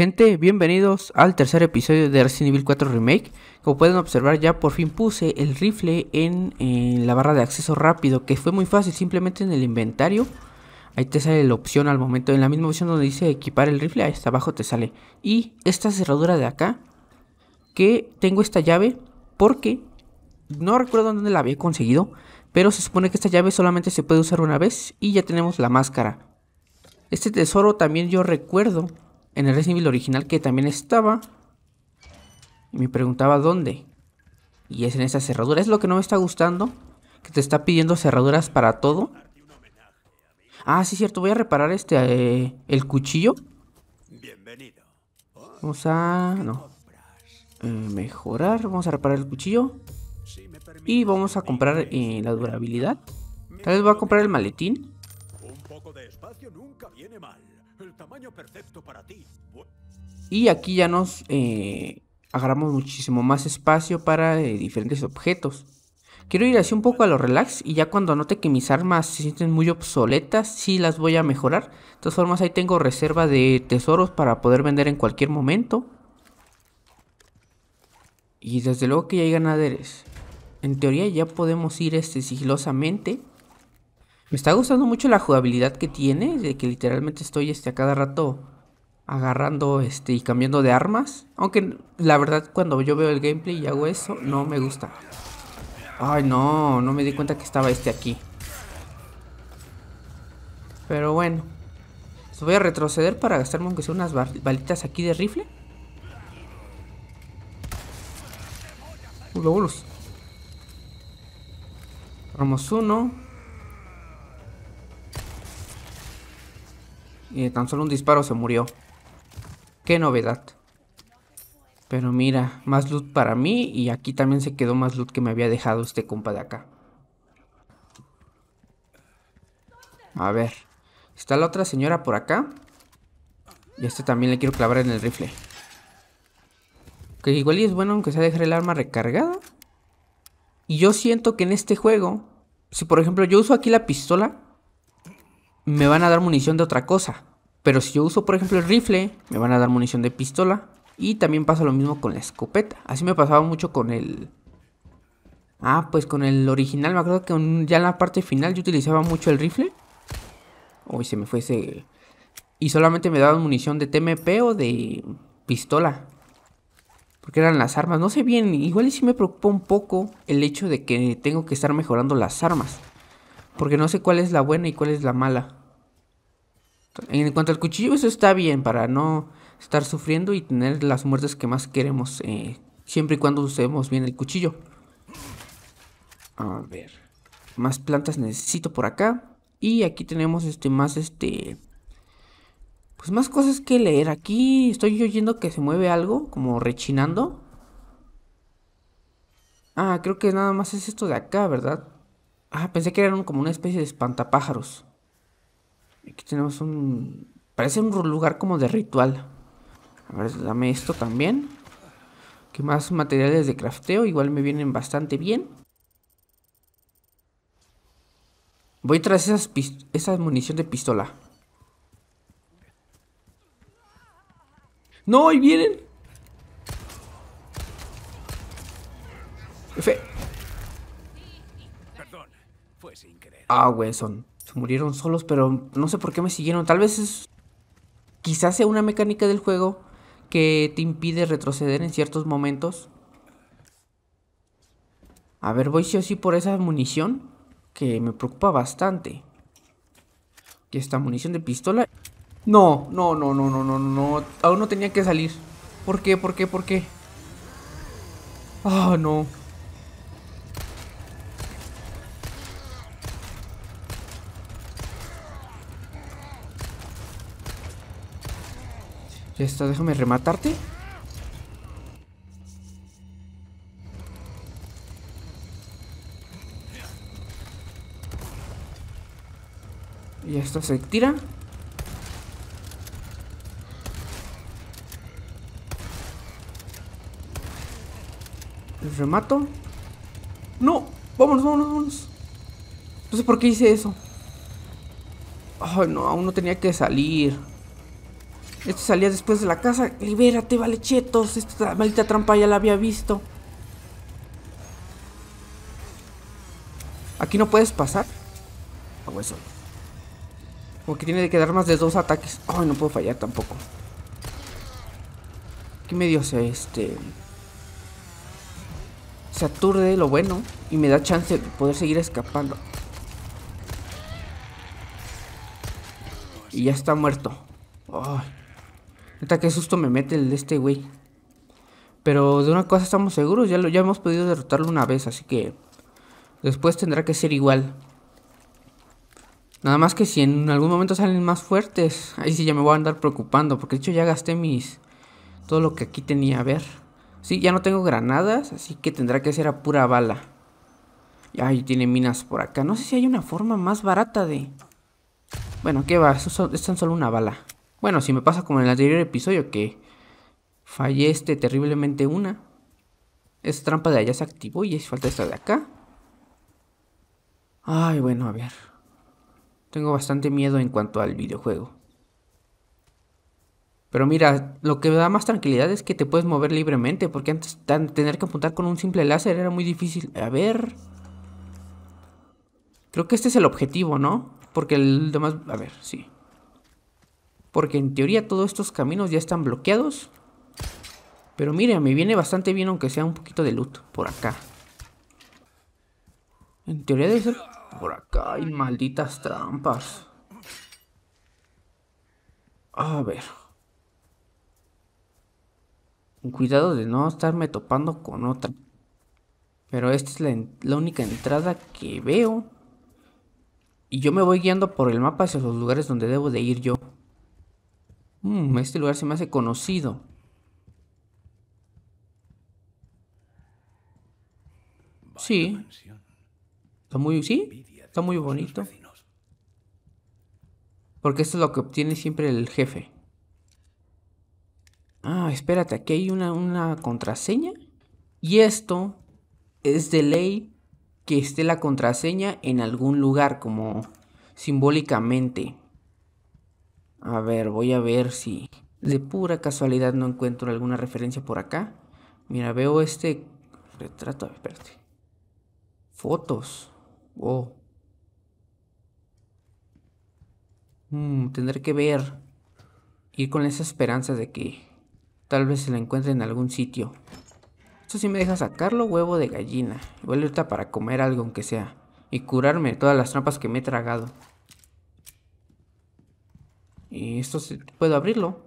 Gente, bienvenidos al tercer episodio de Resident Evil 4 Remake. Como pueden observar, ya por fin puse el rifle en, la barra de acceso rápido, que fue muy fácil, simplemente en el inventario. Ahí te sale la opción al momento, en la misma opción donde dice equipar el rifle, ahí está abajo te sale. Y esta cerradura de acá, que tengo esta llave porque no recuerdo dónde la había conseguido, pero se supone que esta llave solamente se puede usar una vez y ya tenemos la máscara. Este tesoro también yo recuerdo en el Resident original que también estaba. Y me preguntaba dónde. Y es en esa cerradura. Es lo que no me está gustando. Que te está pidiendo cerraduras para todo. Ah, sí, cierto. Voy a reparar este, eh, el cuchillo. Bienvenido. Vamos a... No. Eh, mejorar. Vamos a reparar el cuchillo. Y vamos a comprar eh, la durabilidad. Tal vez voy a comprar el maletín. Un poco de espacio nunca viene mal tamaño perfecto para ti. Y aquí ya nos eh, agarramos muchísimo más espacio para eh, diferentes objetos. Quiero ir así un poco a lo relax y ya cuando note que mis armas se sienten muy obsoletas, sí las voy a mejorar. De todas formas ahí tengo reserva de tesoros para poder vender en cualquier momento. Y desde luego que ya hay ganaderos En teoría ya podemos ir este sigilosamente. Me está gustando mucho la jugabilidad que tiene, de que literalmente estoy este, a cada rato agarrando este, y cambiando de armas. Aunque la verdad cuando yo veo el gameplay y hago eso, no me gusta. Ay no, no me di cuenta que estaba este aquí. Pero bueno. Pues voy a retroceder para gastarme aunque sea unas balitas aquí de rifle. Los bolos. Vamos uno. y tan solo un disparo se murió. ¡Qué novedad! Pero mira, más loot para mí y aquí también se quedó más loot que me había dejado este compa de acá. A ver, está la otra señora por acá. Y este también le quiero clavar en el rifle. Que igual es bueno aunque sea dejar el arma recargada. Y yo siento que en este juego, si por ejemplo yo uso aquí la pistola, me van a dar munición de otra cosa. Pero si yo uso, por ejemplo, el rifle, me van a dar munición de pistola. Y también pasa lo mismo con la escopeta. Así me pasaba mucho con el... Ah, pues con el original. Me acuerdo que ya en la parte final yo utilizaba mucho el rifle. Uy, se me fue ese... Y solamente me daban munición de TMP o de pistola. Porque eran las armas. No sé bien, igual y sí me preocupa un poco el hecho de que tengo que estar mejorando las armas. Porque no sé cuál es la buena y cuál es la mala. En cuanto al cuchillo, eso está bien para no estar sufriendo y tener las muertes que más queremos, eh, siempre y cuando usemos bien el cuchillo. A ver, más plantas necesito por acá. Y aquí tenemos este más este... Pues más cosas que leer. Aquí estoy oyendo que se mueve algo, como rechinando. Ah, creo que nada más es esto de acá, ¿verdad? Ah, pensé que eran como una especie de espantapájaros. Aquí tenemos un... Parece un lugar como de ritual. A ver, dame esto también. Que más materiales de crafteo, igual me vienen bastante bien. Voy tras esas, esas munición de pistola. ¡No! ¡Ahí vienen! ¡Efe! Ah, güey, son. Pues, murieron solos, pero no sé por qué me siguieron. Tal vez es... Quizás sea una mecánica del juego que te impide retroceder en ciertos momentos. A ver, voy sí o sí por esa munición que me preocupa bastante. ¿Y esta munición de pistola? No, no, no, no, no, no, no. Aún no tenía que salir. ¿Por qué? ¿Por qué? ¿Por qué? Ah, oh, no. Ya está, déjame rematarte. Y esto se tira. El remato. ¡No! ¡Vámonos, vámonos, vámonos! No sé por qué hice eso. Ay, no, aún no tenía que salir. Esto salía después de la casa. Libérate, vale chetos. Esta maldita trampa ya la había visto. Aquí no puedes pasar. Hago eso. Como que tiene que dar más de dos ataques. Ay, no puedo fallar tampoco. Aquí medio se este. Se aturde lo bueno. Y me da chance de poder seguir escapando. Y ya está muerto. Ay. Neta, qué susto me mete el de este güey. Pero de una cosa estamos seguros, ya, ya hemos podido derrotarlo una vez, así que después tendrá que ser igual. Nada más que si en algún momento salen más fuertes, ahí sí ya me voy a andar preocupando, porque de hecho ya gasté mis... todo lo que aquí tenía, a ver. Sí, ya no tengo granadas, así que tendrá que ser a pura bala. Y ahí tiene minas por acá. No sé si hay una forma más barata de... Bueno, ¿qué va? es tan solo una bala. Bueno, si me pasa como en el anterior episodio que fallé este terriblemente una. Esa trampa de allá se activó y es falta esta de acá. Ay, bueno, a ver. Tengo bastante miedo en cuanto al videojuego. Pero mira, lo que me da más tranquilidad es que te puedes mover libremente, porque antes tener que apuntar con un simple láser era muy difícil. A ver. Creo que este es el objetivo, ¿no? Porque el demás... A ver, sí. Porque en teoría todos estos caminos ya están bloqueados. Pero mira, me viene bastante bien aunque sea un poquito de loot por acá. En teoría debe ser por acá. Hay malditas trampas. A ver. Cuidado de no estarme topando con otra. Pero esta es la, la única entrada que veo. Y yo me voy guiando por el mapa hacia los lugares donde debo de ir yo. Mm. este lugar se me hace conocido. Sí. Está muy, sí, está muy bonito. Porque esto es lo que obtiene siempre el jefe. Ah, espérate, aquí hay una, una contraseña. Y esto es de ley que esté la contraseña en algún lugar, como simbólicamente. A ver, voy a ver si de pura casualidad no encuentro alguna referencia por acá. Mira, veo este retrato, espérate. Fotos. Oh. Mm, tendré que ver. Ir con esa esperanza de que tal vez se la encuentre en algún sitio. Esto sí me deja sacarlo huevo de gallina. Igual ahorita para comer algo aunque sea. Y curarme de todas las trampas que me he tragado. Y esto se, puedo abrirlo.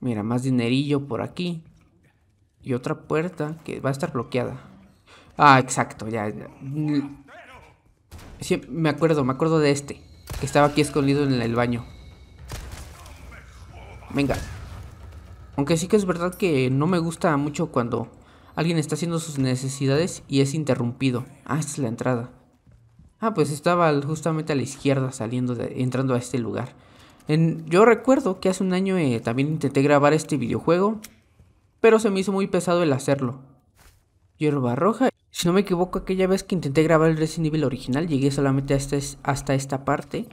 Mira, más dinerillo por aquí. Y otra puerta que va a estar bloqueada. Ah, exacto, ya. me acuerdo, me acuerdo de este. Que estaba aquí escondido en el baño. Venga. Aunque sí que es verdad que no me gusta mucho cuando alguien está haciendo sus necesidades y es interrumpido. Ah, esta es la entrada. Ah, pues estaba justamente a la izquierda saliendo, de, entrando a este lugar. En, yo recuerdo que hace un año eh, también intenté grabar este videojuego, pero se me hizo muy pesado el hacerlo. Hierba roja. Si no me equivoco, aquella vez que intenté grabar el Resident Evil original, llegué solamente hasta, este, hasta esta parte.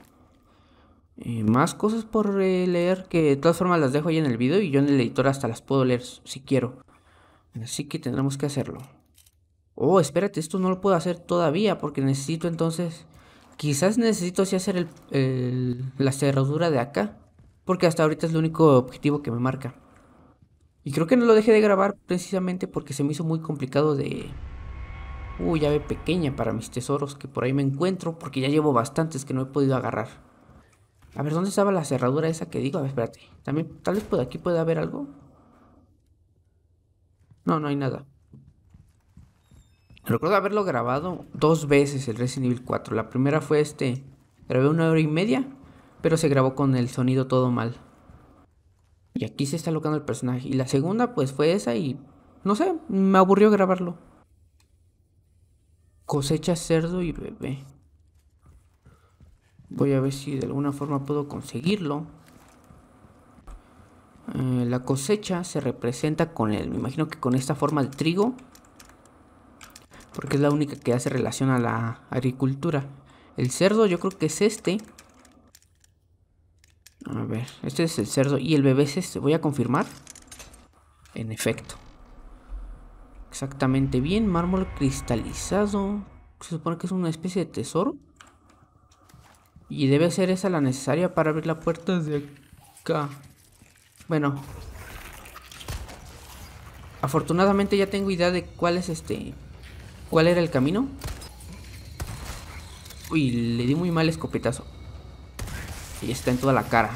más cosas por eh, leer que de todas formas las dejo ahí en el video y yo en el editor hasta las puedo leer si quiero. Así que tendremos que hacerlo oh, espérate, esto no lo puedo hacer todavía porque necesito entonces, quizás necesito así hacer el, la cerradura de acá, porque hasta ahorita es el único objetivo que me marca. Y creo que no lo dejé de grabar precisamente porque se me hizo muy complicado de... Uh, llave pequeña para mis tesoros que por ahí me encuentro porque ya llevo bastantes que no he podido agarrar. A ver, ¿dónde estaba la cerradura esa que digo? A ver, espérate. También, tal vez por aquí pueda haber algo. No, no hay nada. Recuerdo haberlo grabado dos veces el Resident Evil 4. La primera fue este. Grabé una hora y media, pero se grabó con el sonido todo mal. Y aquí se está locando el personaje. Y la segunda pues fue esa y... No sé, me aburrió grabarlo. Cosecha cerdo y bebé. Voy a ver si de alguna forma puedo conseguirlo. Eh, la cosecha se representa con el, Me imagino que con esta forma de trigo porque es la única que hace relación a la agricultura. El cerdo yo creo que es este. A ver, este es el cerdo y el bebé es este. Voy a confirmar. En efecto. Exactamente bien, mármol cristalizado. Se supone que es una especie de tesoro. Y debe ser esa la necesaria para abrir la puerta de acá. Bueno. Afortunadamente ya tengo idea de cuál es este ¿Cuál era el camino? Uy, le di muy mal escopetazo. Y está en toda la cara.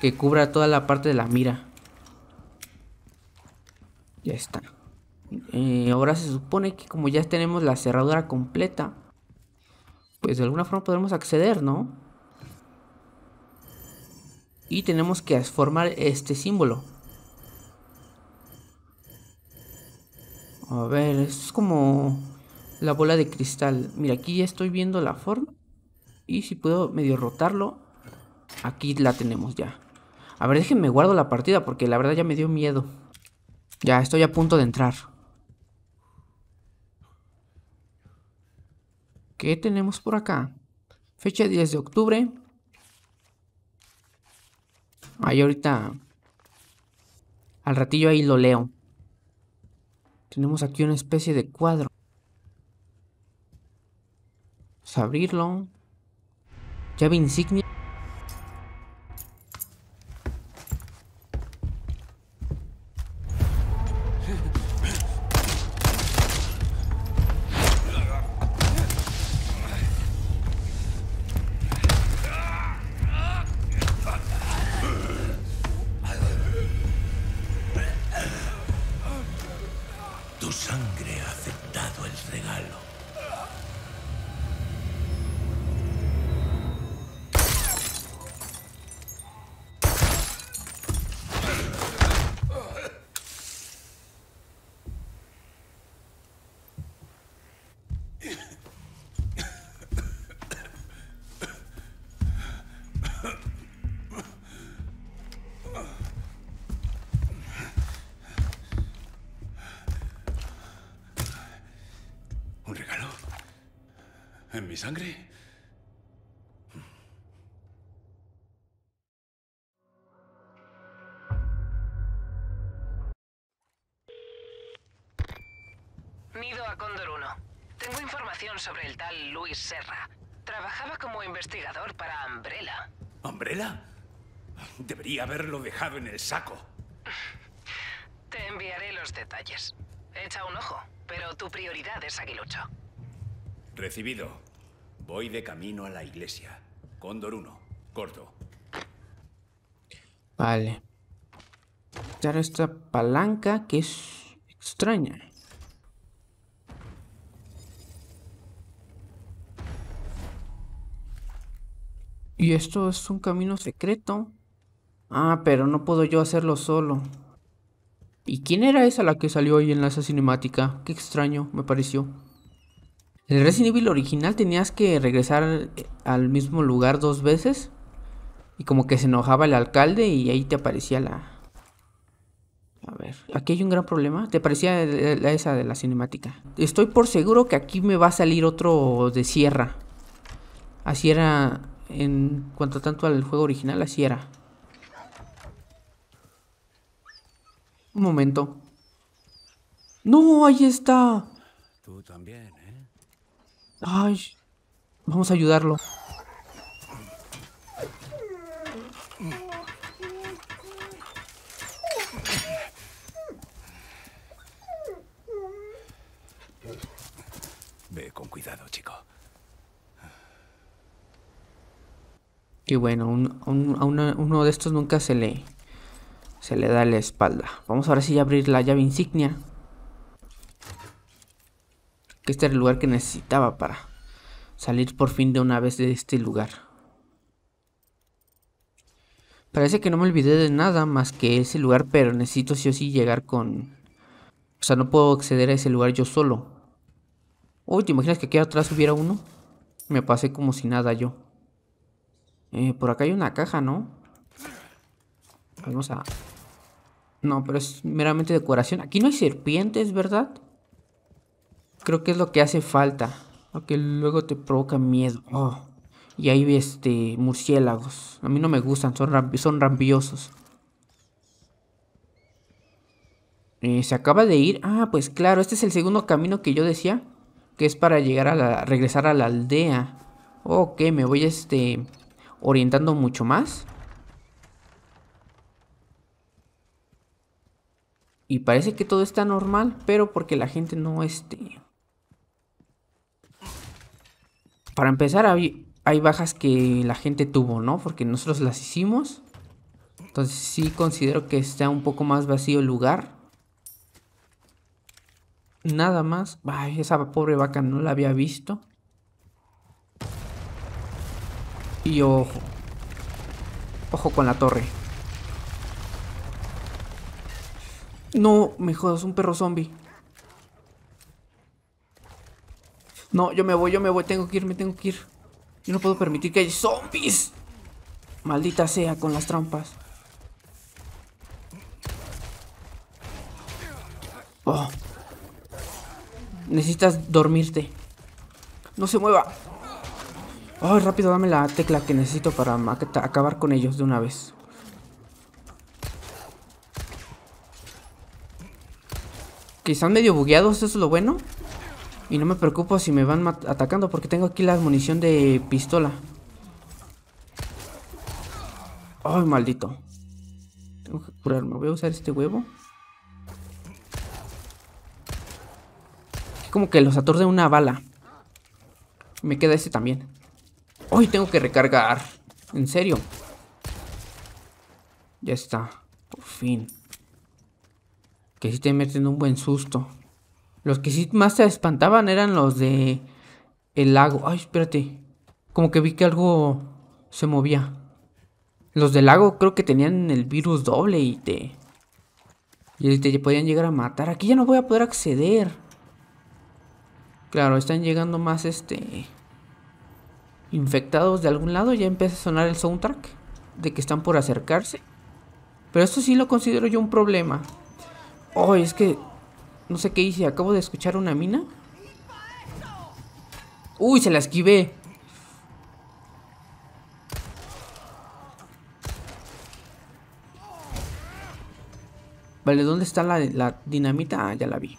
Que cubra toda la parte de la mira. Ya está. Eh, ahora se supone que como ya tenemos la cerradura completa, pues de alguna forma podremos acceder, ¿no? Y tenemos que formar este símbolo. A ver, es como la bola de cristal. Mira, aquí ya estoy viendo la forma. Y si puedo medio rotarlo, aquí la tenemos ya. A ver, déjenme guardo la partida porque la verdad ya me dio miedo. Ya, estoy a punto de entrar. ¿Qué tenemos por acá? Fecha 10 de octubre. Ahí ahorita... Al ratillo ahí lo leo tenemos aquí una especie de cuadro. Vamos a abrirlo. Llave insignia. ¿En mi sangre? Nido a Cóndor 1. Tengo información sobre el tal Luis Serra. Trabajaba como investigador para Umbrella. ¿Umbrella? Debería haberlo dejado en el saco. Te enviaré los detalles. Echa un ojo, pero tu prioridad es Aguilucho. Recibido. Voy de camino a la iglesia. Cóndor 1, corto. Vale. Dar esta palanca que es extraña. Y esto es un camino secreto. Ah, pero no puedo yo hacerlo solo. ¿Y quién era esa la que salió hoy en la cinemática? Qué extraño, me pareció. En el Resident Evil original tenías que regresar eh, al mismo lugar dos veces. Y como que se enojaba el alcalde y ahí te aparecía la... A ver, aquí hay un gran problema. Te parecía eh, eh, esa de la cinemática. Estoy por seguro que aquí me va a salir otro de sierra. Así era en cuanto tanto al juego original, así era. Un momento. ¡No! Ahí está. Tú también, Ay, vamos a ayudarlo. Ve con cuidado, chico. Y bueno, a uno de estos nunca se le, se le da la espalda. Vamos ahora sí a abrir la llave insignia que este era el lugar que necesitaba para salir por fin de una vez de este lugar. Parece que no me olvidé de nada más que ese lugar, pero necesito sí o sí llegar con... O sea, no puedo acceder a ese lugar yo solo. Uy, ¿te imaginas que aquí atrás hubiera uno? Me pasé como si nada yo. Eh, por acá hay una caja, ¿no? Vamos a... No, pero es meramente decoración. Aquí no hay serpientes, ¿verdad? creo que es lo que hace falta, lo luego te provoca miedo. Oh. Y ahí este, murciélagos. A mí no me gustan, son, son rambiosos. Eh, se acaba de ir. Ah, pues claro, este es el segundo camino que yo decía. Que es para llegar a la, regresar a la aldea. Ok, me voy este, orientando mucho más. Y parece que todo está normal, pero porque la gente no, este, Para empezar, hay, bajas que la gente tuvo, ¿no? Porque nosotros las hicimos. Entonces sí considero que está un poco más vacío el lugar. Nada más. Ay, esa pobre vaca no la había visto. Y ojo. Ojo con la torre. No, me jodas, un perro zombie. No, yo me voy, yo me voy, tengo que ir, me tengo que ir. Yo no puedo permitir que haya zombies. Maldita sea con las trampas. Oh. Necesitas dormirte. No se mueva. Ay, rápido, dame la tecla que necesito para acabar con ellos de una vez. Que están medio bugueados, eso es lo bueno. Y no me preocupo si me van atacando porque tengo aquí la munición de pistola. Ay, maldito. Tengo que curarme. Voy a usar este huevo. como que los atorde una bala. Me queda este también. Ay, tengo que recargar. En serio. Ya está. Por fin. Que si te meten un buen susto. Los que sí más se espantaban eran los de el lago. Ay, espérate. Como que vi que algo se movía. Los del lago creo que tenían el virus doble y te... Y te podían llegar a matar. Aquí ya no voy a poder acceder. Claro, están llegando más este... Infectados de algún lado. Ya empieza a sonar el soundtrack. De que están por acercarse. Pero esto sí lo considero yo un problema. Ay, es que no sé qué hice, acabo de escuchar una mina. Uy, se la esquivé. Vale, ¿dónde está la, dinamita? Ah, ya la vi.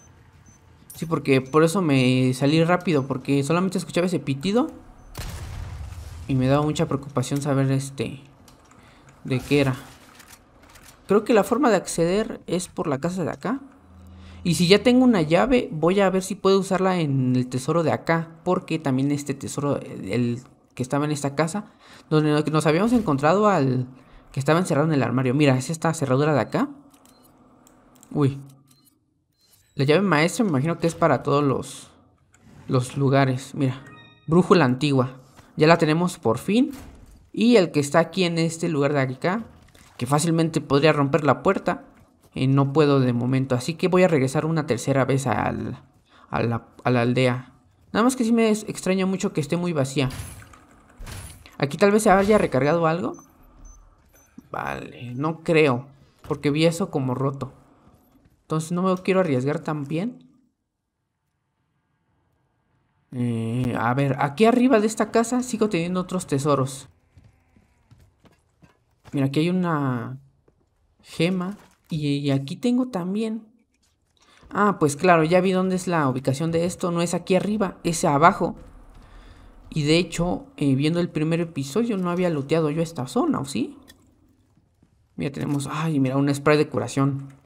Sí, porque por eso me salí rápido, porque solamente escuchaba ese pitido. Y me daba mucha preocupación saber este... De qué era. Creo que la forma de acceder es por la casa de acá. Y si ya tengo una llave, voy a ver si puedo usarla en el tesoro de acá. Porque también este tesoro, el que estaba en esta casa, donde nos habíamos encontrado al que estaba encerrado en el armario. Mira, es esta cerradura de acá. Uy. La llave maestra me imagino que es para todos los, los lugares. Mira, brújula antigua. Ya la tenemos por fin. Y el que está aquí en este lugar de acá, que fácilmente podría romper la puerta, no puedo de momento. Así que voy a regresar una tercera vez a, la, aldea. Nada más que sí me extraña mucho que esté muy vacía. Aquí tal vez se haya recargado algo. Vale, no creo. Porque vi eso como roto. Entonces no me quiero arriesgar también. Eh, a ver, aquí arriba de esta casa sigo teniendo otros tesoros. Mira, aquí hay una gema. Y, aquí tengo también. Ah, pues claro, ya vi dónde es la ubicación de esto. No es aquí arriba, es abajo. Y de hecho, eh, viendo el primer episodio, no había looteado yo esta zona, ¿o sí? Mira, tenemos... Ay, mira, un spray de curación.